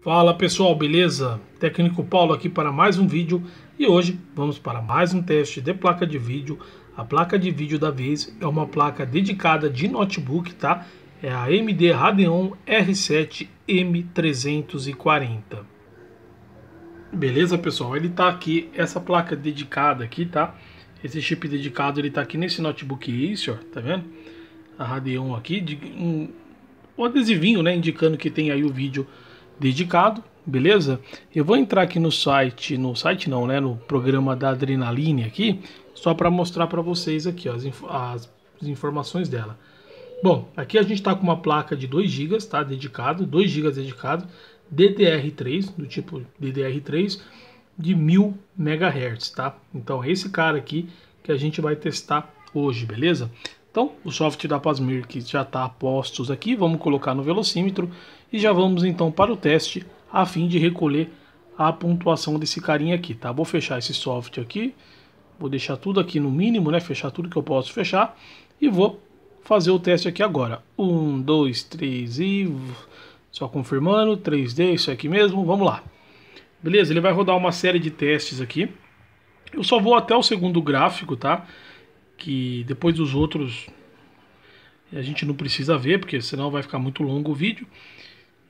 Fala pessoal, beleza? Técnico Paulo aqui para mais um vídeo e hoje vamos para mais um teste de placa de vídeo. A placa de vídeo da vez é uma placa dedicada de notebook, tá? É a AMD Radeon R7 M340. Beleza, pessoal? Ele tá aqui, essa placa dedicada aqui, tá? Esse chip dedicado, ele tá aqui nesse notebook Acer, tá vendo? A Radeon aqui, de, um, um adesivinho, né, indicando que tem aí o vídeo dedicado, beleza? Eu vou entrar aqui no site, no site não, né, no programa da Adrenaline aqui, só para mostrar para vocês aqui ó, as, inf as, informações dela. Bom, aqui a gente está com uma placa de 2 GB, tá, dedicado, 2 GB dedicado, DDR3, do tipo DDR3, de 1000 MHz, tá? Então é esse cara aqui que a gente vai testar hoje, beleza? Então, o software da Pasmir que já está a postos aqui, vamos colocar no velocímetro e já vamos então para o teste a fim de recolher a pontuação desse carinha aqui, tá? Vou fechar esse software aqui, vou deixar tudo aqui no mínimo, né? Fechar tudo que eu posso fechar e vou fazer o teste aqui agora. 1, 2, 3 e... Só confirmando, 3D, isso aqui mesmo, vamos lá. Beleza, ele vai rodar uma série de testes aqui. Eu só vou até o segundo gráfico, tá? Tá? que depois dos outros a gente não precisa ver, porque senão vai ficar muito longo o vídeo.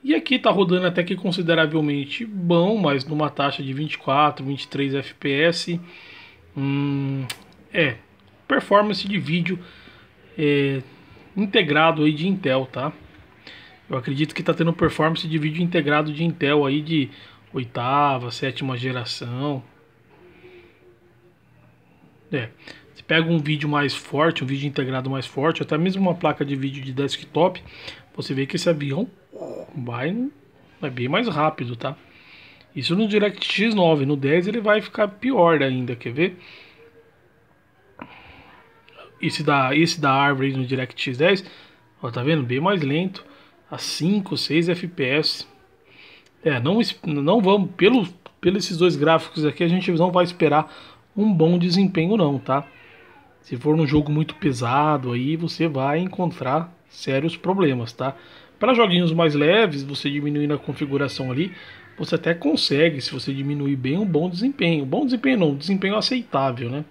E aqui está rodando até que consideravelmente bom, mas numa taxa de 24, 23 FPS. Hum, é, performance de vídeo é, integrado aí de Intel, tá? Eu acredito que está tendo performance de vídeo integrado de Intel aí de oitava, sétima geração. É pega um vídeo mais forte, um vídeo integrado mais forte, até mesmo uma placa de vídeo de desktop, você vê que esse avião vai, vai é bem mais rápido, tá? Isso no DirectX 9, no 10 ele vai ficar pior ainda, quer ver? Esse da, esse da árvore no DirectX 10, ó, tá vendo? Bem mais lento, a 5, 6 FPS. É, não, não vamos, pelo, pelos esses dois gráficos aqui, a gente não vai esperar um bom desempenho não, tá? Se for um jogo muito pesado, aí você vai encontrar sérios problemas, tá? Para joguinhos mais leves, você diminuindo a configuração ali, você até consegue, se você diminuir bem, um bom desempenho. Bom desempenho não, um desempenho aceitável, né?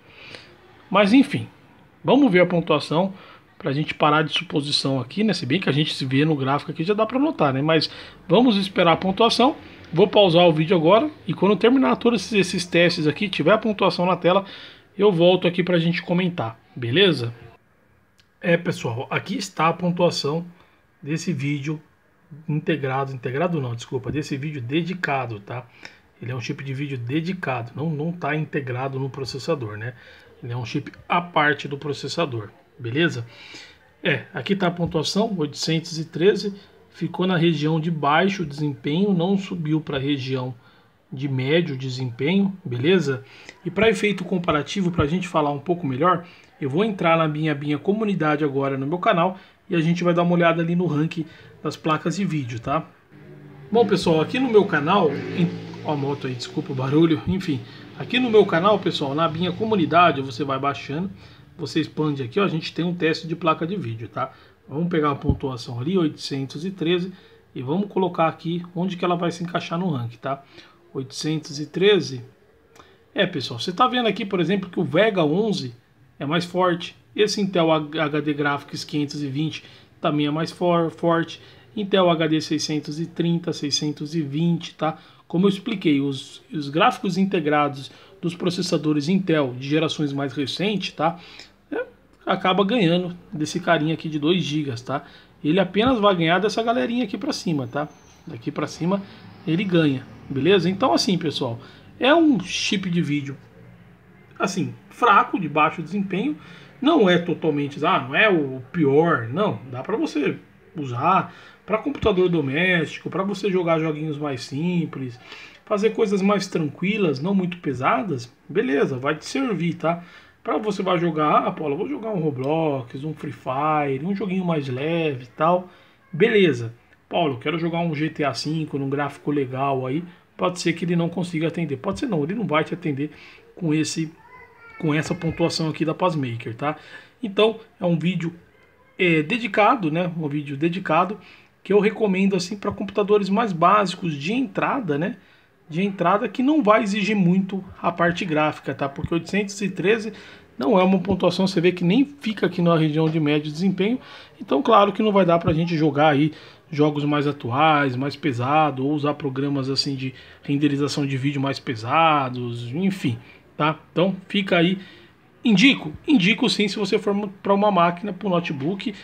Mas enfim, vamos ver a pontuação para a gente parar de suposição aqui, né? Se bem que a gente se vê no gráfico aqui, já dá para notar, né? Mas vamos esperar a pontuação. Vou pausar o vídeo agora e quando terminar todos esses testes aqui, tiver a pontuação na tela, eu volto aqui para a gente comentar, beleza? É pessoal, aqui está a pontuação desse vídeo integrado, integrado não, desculpa, desse vídeo dedicado, tá? Ele é um chip de vídeo dedicado, não não está integrado no processador, né? Ele é um chip à parte do processador, beleza? É, aqui está a pontuação, 813, ficou na região de baixo desempenho, não subiu para a região de médio desempenho, beleza? E para efeito comparativo, para a gente falar um pouco melhor, eu vou entrar na minha, minha comunidade agora no meu canal e a gente vai dar uma olhada ali no ranking das placas de vídeo, tá? Bom, pessoal, aqui no meu canal... Em... Ó a moto aí, desculpa o barulho. Enfim, aqui no meu canal, pessoal, na minha comunidade, você vai baixando, você expande aqui, ó, a gente tem um teste de placa de vídeo, tá? Vamos pegar a pontuação ali, 813, e vamos colocar aqui onde que ela vai se encaixar no ranking, tá? 813. É, pessoal, você está vendo aqui, por exemplo, que o Vega 11 é mais forte. Esse Intel HD Graphics 520 também é mais for forte. Intel HD 630, 620, tá? Como eu expliquei, os, os gráficos integrados dos processadores Intel de gerações mais recentes, tá? É, acaba ganhando desse carinha aqui de 2 GB, tá? Ele apenas vai ganhar dessa galerinha aqui para cima, tá? Daqui para cima ele ganha, Beleza? Então, assim, pessoal, é um chip de vídeo assim, fraco, de baixo desempenho. Não é totalmente, ah, não é o pior, não. Dá para você usar para computador doméstico, para você jogar joguinhos mais simples, fazer coisas mais tranquilas, não muito pesadas. Beleza, vai te servir, tá? Para você vai jogar, ah, Paulo, vou jogar um Roblox, um Free Fire, um joguinho mais leve e tal. Beleza. Paulo, quero jogar um GTA V num gráfico legal aí, pode ser que ele não consiga atender. Pode ser não, ele não vai te atender com esse com essa pontuação aqui da Passmaker, tá? Então, é um vídeo é, dedicado, né? Um vídeo dedicado que eu recomendo assim para computadores mais básicos de entrada, né? De entrada que não vai exigir muito a parte gráfica, tá? Porque 813 não é uma pontuação, você vê que nem fica aqui na região de médio desempenho. Então, claro que não vai dar para a gente jogar aí jogos mais atuais, mais pesado, ou usar programas assim de renderização de vídeo mais pesados, enfim, tá? Então fica aí, indico, indico sim se você for para uma máquina, para um notebook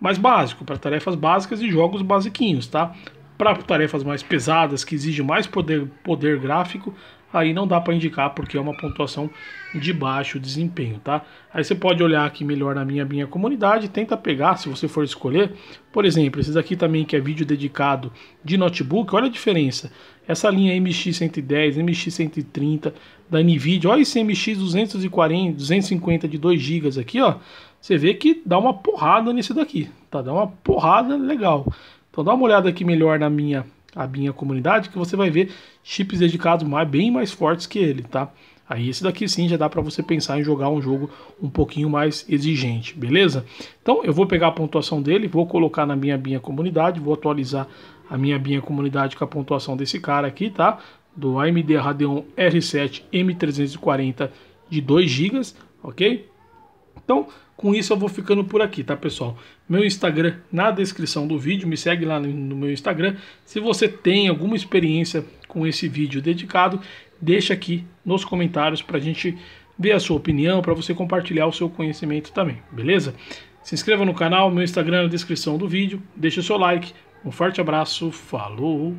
mais básico, para tarefas básicas e jogos basiquinhos, tá? Para tarefas mais pesadas que exigem mais poder, poder gráfico, aí não dá para indicar porque é uma pontuação de baixo desempenho, tá? Aí você pode olhar aqui melhor na minha minha comunidade, tenta pegar, se você for escolher, por exemplo, esse daqui também que é vídeo dedicado de notebook, olha a diferença. Essa linha MX110, MX130 da Nvidia, olha esse MX240, 250 de 2 GB aqui, ó. Você vê que dá uma porrada nesse daqui, tá? Dá uma porrada legal. Então dá uma olhada aqui melhor na minha minha comunidade, que você vai ver chips dedicados mais, bem mais fortes que ele, tá? Aí esse daqui sim já dá para você pensar em jogar um jogo um pouquinho mais exigente, beleza? Então eu vou pegar a pontuação dele, vou colocar na minha binha comunidade, vou atualizar a minha binha comunidade com a pontuação desse cara aqui, tá? Do AMD Radeon R7 M340 de 2 GB, ok? Então, com isso eu vou ficando por aqui, tá pessoal? Meu Instagram na descrição do vídeo, me segue lá no meu Instagram. Se você tem alguma experiência com esse vídeo dedicado, deixa aqui nos comentários para a gente ver a sua opinião, para você compartilhar o seu conhecimento também, beleza? Se inscreva no canal, meu Instagram na descrição do vídeo, deixa o seu like. Um forte abraço, falou!